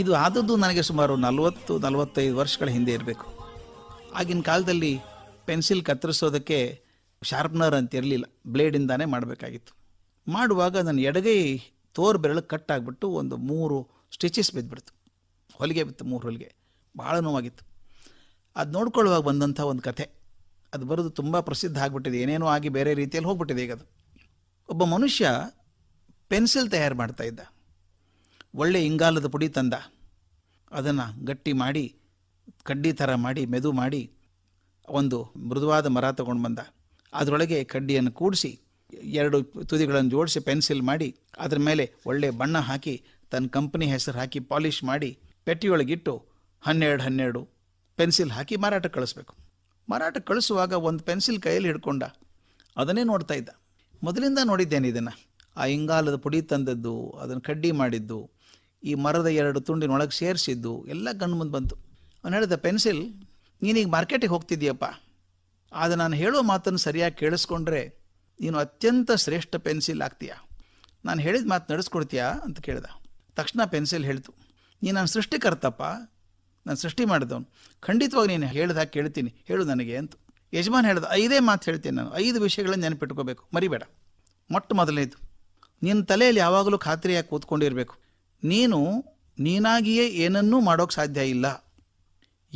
ಇದು ಆದದ್ದು ನನಗೆ ಸುಮಾರು ನಲವತ್ತು ನಲವತ್ತೈದು ವರ್ಷಗಳ ಹಿಂದೆ ಇರಬೇಕು ಆಗಿನ ಕಾಲದಲ್ಲಿ ಪೆನ್ಸಿಲ್ ಕತ್ತರಿಸೋದಕ್ಕೆ ಶಾರ್ಪ್ನರ್ ಅಂತ ಇರಲಿಲ್ಲ ಬ್ಲೇಡಿಂದಾನೇ ಮಾಡಬೇಕಾಗಿತ್ತು ಮಾಡುವಾಗ ನನ್ನ ಎಡಗೈ ತೋರ್ ಬೆರಳು ಕಟ್ಟಾಗ್ಬಿಟ್ಟು ಒಂದು ಮೂರು ಸ್ಟಿಚಸ್ ಬಿದ್ದುಬಿಡ್ತು ಹೊಲಿಗೆ ಬಿತ್ತು ಮೂರು ಹೊಲಿಗೆ ಭಾಳ ನೋವಾಗಿತ್ತು ಅದು ನೋಡ್ಕೊಳ್ಳುವಾಗ ಬಂದಂಥ ಒಂದು ಕಥೆ ಅದು ಬರೋದು ತುಂಬ ಪ್ರಸಿದ್ಧ ಆಗಿಬಿಟ್ಟಿದೆ ಏನೇನೋ ಆಗಿ ಬೇರೆ ರೀತಿಯಲ್ಲಿ ಹೋಗ್ಬಿಟ್ಟಿದೆ ಈಗ ಅದು ಒಬ್ಬ ಮನುಷ್ಯ ಪೆನ್ಸಿಲ್ ತಯಾರು ಮಾಡ್ತಾ ಇದ್ದ ಒಳ್ಳೆ ಇಂಗಾಲದ ಪುಡಿ ತಂದ ಅದನ್ನು ಗಟ್ಟಿ ಮಾಡಿ ಕಡ್ಡಿ ಥರ ಮಾಡಿ ಮೆದು ಮಾಡಿ ಒಂದು ಮೃದುವಾದ ಮರ ತಗೊಂಡು ಬಂದ ಅದರೊಳಗೆ ಕಡ್ಡಿಯನ್ನು ಕೂಡಿಸಿ ಎರಡು ತುದಿಗಳನ್ನು ಜೋಡಿಸಿ ಪೆನ್ಸಿಲ್ ಮಾಡಿ ಅದರ ಮೇಲೆ ಒಳ್ಳೆ ಬಣ್ಣ ಹಾಕಿ ತನ್ನ ಕಂಪ್ನಿ ಹೆಸರು ಹಾಕಿ ಪಾಲಿಷ್ ಮಾಡಿ ಪೆಟ್ಟಿಯೊಳಗಿಟ್ಟು ಹನ್ನೆರಡು ಹನ್ನೆರಡು ಪೆನ್ಸಿಲ್ ಹಾಕಿ ಮಾರಾಟ ಕಳಿಸ್ಬೇಕು ಮಾರಾಟ ಕಳಿಸುವಾಗ ಒಂದು ಪೆನ್ಸಿಲ್ ಕೈಯಲ್ಲಿ ಹಿಡ್ಕೊಂಡ ಅದನ್ನೇ ನೋಡ್ತಾ ಇದ್ದ ಮೊದಲಿಂದ ನೋಡಿದ್ದೇನೆ ಇದನ್ನು ಆ ಇಂಗಾಲದ ಪುಡಿ ತಂದದ್ದು ಅದನ್ನು ಕಡ್ಡಿ ಮಾಡಿದ್ದು ಈ ಮರದ ಎರಡು ತುಂಡಿನೊಳಗೆ ಸೇರಿಸಿದ್ದು ಎಲ್ಲ ಕಣ್ಣು ಮುಂದೆ ಬಂತು ಅವನು ಹೇಳಿದ ಪೆನ್ಸಿಲ್ ನೀನೀಗ ಮಾರ್ಕೆಟಿಗೆ ಹೋಗ್ತಿದ್ದೀಯಪ್ಪ ಆದರೆ ನಾನು ಹೇಳೋ ಮಾತನ್ನು ಸರಿಯಾಗಿ ಕೇಳಿಸ್ಕೊಂಡ್ರೆ ನೀನು ಅತ್ಯಂತ ಶ್ರೇಷ್ಠ ಪೆನ್ಸಿಲ್ ಆಗ್ತೀಯಾ ನಾನು ಹೇಳಿದ ಮಾತು ನಡೆಸ್ಕೊಡ್ತೀಯಾ ಅಂತ ಕೇಳಿದ ತಕ್ಷಣ ಪೆನ್ಸಿಲ್ ಹೇಳ್ತು ನೀನು ನಾನು ಸೃಷ್ಟಿಕರ್ತಪ್ಪ ನಾನು ಸೃಷ್ಟಿ ಮಾಡಿದವನು ಖಂಡಿತವಾಗಿ ನೀನು ಹಾಕಿ ಕೇಳ್ತೀನಿ ಹೇಳು ನನಗೆ ಅಂತ ಯಜಮಾನ್ ಹೇಳ್ದೆ ಐದೇ ಮಾತು ಹೇಳ್ತೀನಿ ನಾನು ಐದು ವಿಷಯಗಳನ್ನು ನೆನಪಿಟ್ಕೋಬೇಕು ಮರಿಬೇಡ ಮೊಟ್ಟ ಮೊದಲನೇದು ನಿನ್ನ ತಲೆಯಲ್ಲಿ ಯಾವಾಗಲೂ ಖಾತ್ರಿಯಾಗಿ ಕೂತ್ಕೊಂಡಿರಬೇಕು ನೀನು ನೀನಾಗಿಯೇ ಏನನ್ನೂ ಮಾಡೋಕ್ಕೆ ಸಾಧ್ಯ ಇಲ್ಲ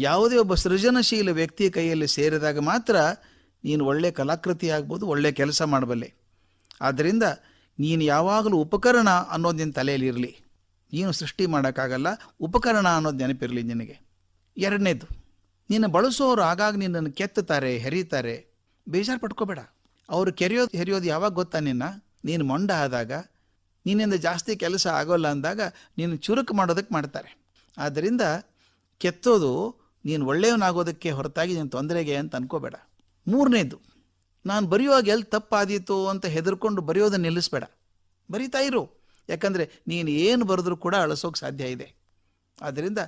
ಯಾವುದೇ ಒಬ್ಬ ಸೃಜನಶೀಲ ವ್ಯಕ್ತಿಯ ಕೈಯಲ್ಲಿ ಸೇರಿದಾಗ ಮಾತ್ರ ನೀನು ಒಳ್ಳೆಯ ಕಲಾಕೃತಿ ಆಗ್ಬೋದು ಒಳ್ಳೆಯ ಕೆಲಸ ಮಾಡಬಲ್ಲೆ ಆದ್ದರಿಂದ ನೀನು ಯಾವಾಗಲೂ ಉಪಕರಣ ಅನ್ನೋದು ನಿನ್ನ ತಲೆಯಲ್ಲಿರಲಿ ನೀನು ಸೃಷ್ಟಿ ಮಾಡೋಕ್ಕಾಗಲ್ಲ ಉಪಕರಣ ಅನ್ನೋದು ನೆನಪಿರಲಿ ನಿನಗೆ ಎರಡನೇದು ನೀನು ಬಳಸೋರು ಆಗಾಗ ನಿನ್ನನ್ನು ಕೆತ್ತುತ್ತಾರೆ ಹೆರಿತಾರೆ ಬೇಜಾರು ಪಟ್ಕೋಬೇಡ ಅವರು ಕೆರೆಯೋದು ಹೆರಿಯೋದು ಯಾವಾಗ ಗೊತ್ತಾ ನಿನ್ನ ನೀನು ಮೊಂಡ ಆದಾಗ ನಿನ್ನಿಂದ ಜಾಸ್ತಿ ಕೆಲಸ ಆಗೋಲ್ಲ ಅಂದಾಗ ನೀನು ಚುರುಕು ಮಾಡೋದಕ್ಕೆ ಮಾಡ್ತಾರೆ ಆದ್ದರಿಂದ ಕೆತ್ತೋದು ನೀನು ಒಳ್ಳೆಯವನಾಗೋದಕ್ಕೆ ಹೊರತಾಗಿ ನೀನು ತೊಂದರೆಗೆ ಅಂತ ಅನ್ಕೋಬೇಡ ಮೂರನೇದು ನಾನು ಬರೆಯುವಾಗ ಎಲ್ಲಿ ತಪ್ಪಾದೀತು ಅಂತ ಹೆದರ್ಕೊಂಡು ಬರೆಯೋದನ್ನು ನಿಲ್ಲಿಸ್ಬೇಡ ಬರೀತಾ ಇರು ಯಾಕಂದರೆ ನೀನು ಏನು ಬರೆದ್ರೂ ಕೂಡ ಅಳಸೋಕೆ ಸಾಧ್ಯ ಇದೆ ಆದ್ದರಿಂದ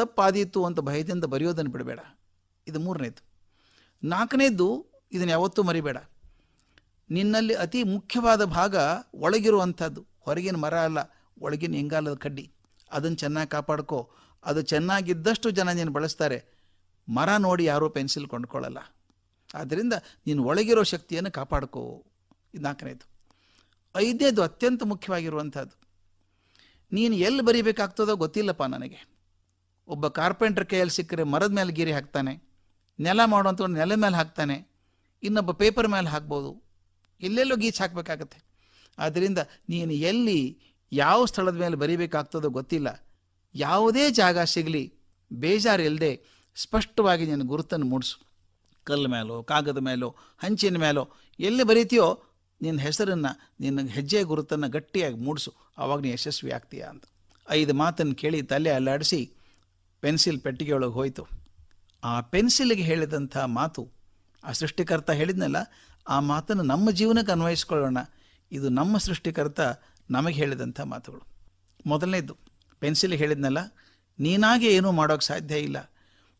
ತಪ್ಪಾದೀತು ಅಂತ ಭಯದಿಂದ ಬರೆಯೋದನ್ನು ಬಿಡಬೇಡ ಇದು ಮೂರನೇದು ನಾಲ್ಕನೇದು ಇದನ್ನು ಯಾವತ್ತೂ ಮರಿಬೇಡ ನಿನ್ನಲ್ಲಿ ಅತಿ ಮುಖ್ಯವಾದ ಭಾಗ ಒಳಗಿರುವಂಥದ್ದು ಹೊರಗಿನ ಮರ ಅಲ್ಲ ಒಳಗಿನ ಇಂಗಾಲದ ಕಡ್ಡಿ ಅದನ್ನು ಚೆನ್ನಾಗಿ ಕಾಪಾಡ್ಕೋ ಅದು ಚೆನ್ನಾಗಿದ್ದಷ್ಟು ಜನ ನೀನು ಬಳಸ್ತಾರೆ ಮರ ನೋಡಿ ಯಾರೂ ಪೆನ್ಸಿಲ್ ಕೊಂಡ್ಕೊಳ್ಳಲ್ಲ ಆದ್ದರಿಂದ ನೀನು ಒಳಗಿರೋ ಶಕ್ತಿಯನ್ನು ಕಾಪಾಡ್ಕೋ ಇದು ನಾಲ್ಕನೇದು ಐದನೇದು ಅತ್ಯಂತ ಮುಖ್ಯವಾಗಿರುವಂಥದ್ದು ನೀನು ಎಲ್ಲಿ ಬರೀಬೇಕಾಗ್ತದೋ ಗೊತ್ತಿಲ್ಲಪ್ಪ ನನಗೆ ಒಬ್ಬ ಕಾರ್ಪೆಂಟ್ರ್ ಕೈಯಲ್ಲಿ ಸಿಕ್ಕರೆ ಮರದ ಮೇಲೆ ಗೀರಿ ಹಾಕ್ತಾನೆ ನೆಲ ಮಾಡುವಂಥವ್ರು ನೆಲ ಮೇಲೆ ಹಾಕ್ತಾನೆ ಇನ್ನೊಬ್ಬ ಪೇಪರ್ ಮೇಲೆ ಹಾಕ್ಬೋದು ಎಲ್ಲೆಲ್ಲೋ ಗೀಚ್ ಹಾಕಬೇಕಾಗತ್ತೆ ಆದ್ದರಿಂದ ನೀನು ಎಲ್ಲಿ ಯಾವ ಸ್ಥಳದ ಮೇಲೆ ಬರೀಬೇಕಾಗ್ತದೋ ಗೊತ್ತಿಲ್ಲ ಯಾವುದೇ ಜಾಗ ಸಿಗಲಿ ಇಲ್ಲದೆ ಸ್ಪಷ್ಟವಾಗಿ ನೀನು ಗುರುತನ್ನು ಮೂಡಿಸು ಕಲ್ಲು ಮೇಲೋ ಕಾಗದ ಮೇಲೋ ಹಂಚಿನ ಮೇಲೋ ಎಲ್ಲಿ ಬರೀತೀಯೋ ನಿನ್ನ ಹೆಸರನ್ನು ನಿನ್ನ ಹೆಜ್ಜೆ ಗುರುತನ್ನು ಗಟ್ಟಿಯಾಗಿ ಮೂಡಿಸು ಆವಾಗ ನೀನು ಯಶಸ್ವಿ ಆಗ್ತೀಯಾ ಅಂತ ಐದು ಮಾತನ್ನು ಕೇಳಿ ತಲೆ ಅಲ್ಲಾಡಿಸಿ ಪೆನ್ಸಿಲ್ ಪೆಟ್ಟಿಗೆಯೊಳಗೆ ಹೋಯಿತು ಆ ಪೆನ್ಸಿಲ್ಗೆ ಹೇಳಿದಂಥ ಮಾತು ಆ ಸೃಷ್ಟಿಕರ್ತ ಹೇಳಿದ್ನಲ್ಲ ಆ ಮಾತನ್ನು ನಮ್ಮ ಜೀವನಕ್ಕೆ ಅನ್ವಯಿಸ್ಕೊಳ್ಳೋಣ ಇದು ನಮ್ಮ ಸೃಷ್ಟಿಕರ್ತ ನಮಗೆ ಹೇಳಿದಂಥ ಮಾತುಗಳು ಮೊದಲನೇದು ಪೆನ್ಸಿಲ್ ಹೇಳಿದ್ನಲ್ಲ ನೀನಾಗೆ ಏನೂ ಮಾಡೋಕ್ಕೆ ಸಾಧ್ಯ ಇಲ್ಲ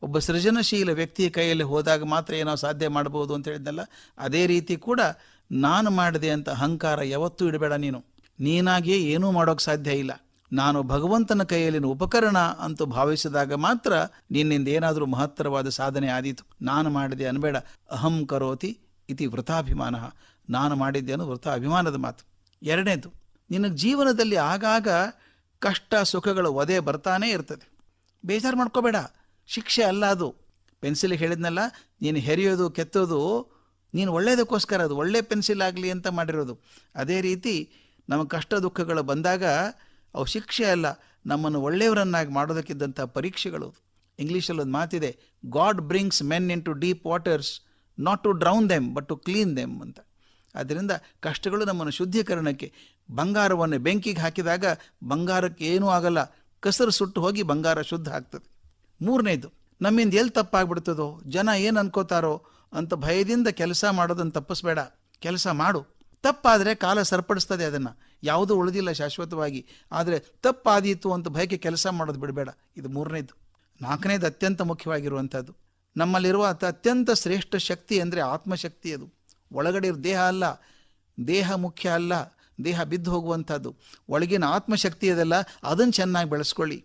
ಒಬ್ಬ ಸೃಜನಶೀಲ ವ್ಯಕ್ತಿಯ ಕೈಯಲ್ಲಿ ಹೋದಾಗ ಮಾತ್ರ ಏನೋ ಸಾಧ್ಯ ಮಾಡ್ಬೋದು ಅಂತ ಹೇಳಿದ್ನಲ್ಲ ಅದೇ ರೀತಿ ಕೂಡ ನಾನು ಮಾಡಿದೆ ಅಂತ ಅಹಂಕಾರ ಯಾವತ್ತೂ ಇಡಬೇಡ ನೀನು ನೀನಾಗೆ ಏನೂ ಮಾಡೋಕ್ಕೆ ಸಾಧ್ಯ ಇಲ್ಲ ನಾನು ಭಗವಂತನ ಕೈಯಲ್ಲಿನ ಉಪಕರಣ ಅಂತ ಭಾವಿಸಿದಾಗ ಮಾತ್ರ ನಿನ್ನಿಂದ ಏನಾದರೂ ಮಹತ್ತರವಾದ ಸಾಧನೆ ಆದೀತು ನಾನು ಮಾಡಿದೆ ಅನ್ಬೇಡ ಅಹಂ ಇತಿ ವೃಥಾಭಿಮಾನ ನಾನು ಮಾಡಿದ್ದೆ ಅನ್ನೋ ವೃಥ ಅಭಿಮಾನದ ಮಾತು ಎರಡನೇದು ನಿನ್ನ ಜೀವನದಲ್ಲಿ ಆಗಾಗ ಕಷ್ಟ ಸುಖಗಳು ಒದೆ ಬರ್ತಾನೇ ಇರ್ತದೆ ಬೇಜಾರು ಮಾಡ್ಕೋಬೇಡ ಶಿಕ್ಷೆ ಅಲ್ಲ ಅದು ಪೆನ್ಸಿಲ್ ಹೇಳಿದ್ನಲ್ಲ ನೀನು ಹೆರಿಯೋದು ಕೆತ್ತೋದು ನೀನು ಒಳ್ಳೆಯದಕ್ಕೋಸ್ಕರ ಅದು ಒಳ್ಳೆ ಪೆನ್ಸಿಲ್ ಆಗಲಿ ಅಂತ ಮಾಡಿರೋದು ಅದೇ ರೀತಿ ನಮ್ಮ ಕಷ್ಟ ದುಃಖಗಳು ಬಂದಾಗ ಅವು ಶಿಕ್ಷೆ ಅಲ್ಲ ನಮ್ಮನ್ನು ಒಳ್ಳೆಯವರನ್ನಾಗಿ ಮಾಡೋದಕ್ಕಿದ್ದಂಥ ಪರೀಕ್ಷೆಗಳು ಇಂಗ್ಲೀಷಲ್ಲಿ ಒಂದು ಮಾತಿದೆ God brings men into deep waters not to drown them but to clean them ಅಂತ ಆದ್ದರಿಂದ ಕಷ್ಟಗಳು ನಮ್ಮನ್ನು ಶುದ್ಧೀಕರಣಕ್ಕೆ ಬಂಗಾರವನ್ನು ಬೆಂಕಿಗೆ ಹಾಕಿದಾಗ ಬಂಗಾರಕ್ಕೆ ಏನೂ ಆಗಲ್ಲ ಕಸರು ಸುಟ್ಟು ಹೋಗಿ ಬಂಗಾರ ಶುದ್ಧ ಆಗ್ತದೆ ಮೂರನೇದು ನಮ್ಮಿಂದ ಎಲ್ಲಿ ತಪ್ಪಾಗ್ಬಿಡ್ತದೋ ಜನ ಏನು ಅನ್ಕೋತಾರೋ ಅಂತ ಭಯದಿಂದ ಕೆಲಸ ಮಾಡೋದನ್ನು ತಪ್ಪಿಸ್ಬೇಡ ಕೆಲಸ ಮಾಡು ತಪ್ಪಾದರೆ ಕಾಲ ಸರ್ಪಡಿಸ್ತದೆ ಅದನ್ನು ಯಾವುದೂ ಉಳಿದಿಲ್ಲ ಶಾಶ್ವತವಾಗಿ ಆದರೆ ತಪ್ಪಾದೀತು ಅಂತ ಭಯಕ್ಕೆ ಕೆಲಸ ಮಾಡೋದು ಬಿಡಬೇಡ ಇದು ಮೂರನೇದು ನಾಲ್ಕನೇದು ಅತ್ಯಂತ ಮುಖ್ಯವಾಗಿರುವಂಥದ್ದು ನಮ್ಮಲ್ಲಿರುವ ಅತ್ಯಂತ ಶ್ರೇಷ್ಠ ಶಕ್ತಿ ಅಂದರೆ ಆತ್ಮಶಕ್ತಿ ಅದು ಒಳಗಡೆ ದೇಹ ಅಲ್ಲ ದೇಹ ಮುಖ್ಯ ಅಲ್ಲ ದೇಹ ಬಿದ್ದು ಹೋಗುವಂಥದ್ದು ಒಳಗಿನ ಆತ್ಮಶಕ್ತಿ ಅದೆಲ್ಲ ಅದನ್ನು ಚೆನ್ನಾಗಿ ಬೆಳೆಸ್ಕೊಳ್ಳಿ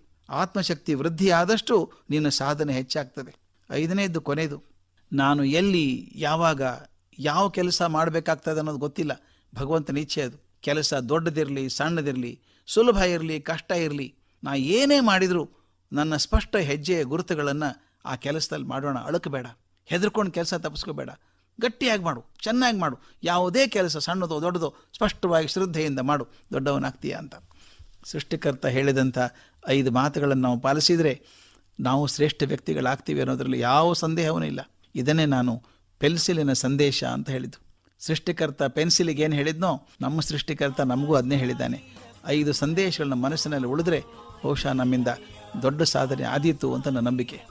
ಆತ್ಮಶಕ್ತಿ ವೃದ್ಧಿ ಆದಷ್ಟು ನಿನ್ನ ಸಾಧನೆ ಹೆಚ್ಚಾಗ್ತದೆ ಐದನೇದು ಕೊನೆಯದು ನಾನು ಎಲ್ಲಿ ಯಾವಾಗ ಯಾವ ಕೆಲಸ ಮಾಡಬೇಕಾಗ್ತದೆ ಅನ್ನೋದು ಗೊತ್ತಿಲ್ಲ ಭಗವಂತನ ಇಚ್ಛೆ ಅದು ಕೆಲಸ ದೊಡ್ಡದಿರಲಿ ಸಣ್ಣದಿರಲಿ ಸುಲಭ ಇರಲಿ ಕಷ್ಟ ಇರಲಿ ನಾ ಏನೇ ಮಾಡಿದರೂ ನನ್ನ ಸ್ಪಷ್ಟ ಹೆಜ್ಜೆಯ ಗುರುತುಗಳನ್ನು ಆ ಕೆಲಸದಲ್ಲಿ ಮಾಡೋಣ ಅಳಕಬೇಡ ಹೆದರ್ಕೊಂಡು ಕೆಲಸ ತಪ್ಪಿಸ್ಕೋಬೇಡ ಗಟ್ಟಿಯಾಗಿ ಮಾಡು ಚೆನ್ನಾಗಿ ಮಾಡು ಯಾವುದೇ ಕೆಲಸ ಸಣ್ಣದೋ ದೊಡ್ಡದೋ ಸ್ಪಷ್ಟವಾಗಿ ಶ್ರದ್ಧೆಯಿಂದ ಮಾಡು ದೊಡ್ಡವನಾಗ್ತೀಯ ಅಂತ ಸೃಷ್ಟಿಕರ್ತ ಹೇಳಿದಂಥ ಐದು ಮಾತುಗಳನ್ನು ನಾವು ಪಾಲಿಸಿದರೆ ನಾವು ಶ್ರೇಷ್ಠ ವ್ಯಕ್ತಿಗಳಾಗ್ತೀವಿ ಅನ್ನೋದರಲ್ಲಿ ಯಾವ ಸಂದೇಹವೂ ಇಲ್ಲ ಇದನ್ನೇ ನಾನು ಪೆನ್ಸಿಲಿನ ಸಂದೇಶ ಅಂತ ಹೇಳಿದ್ದು ಸೃಷ್ಟಿಕರ್ತ ಪೆನ್ಸಿಲಿಗೆ ಏನು ಹೇಳಿದ್ನೋ ನಮ್ಮ ಸೃಷ್ಟಿಕರ್ತ ನಮಗೂ ಅದನ್ನೇ ಹೇಳಿದ್ದಾನೆ ಐದು ಸಂದೇಶಗಳನ್ನ ಮನಸ್ಸಿನಲ್ಲಿ ಉಳಿದ್ರೆ ಬಹುಶಃ ನಮ್ಮಿಂದ ದೊಡ್ಡ ಸಾಧನೆ ಆದೀತು ಅಂತ ನನ್ನ ನಂಬಿಕೆ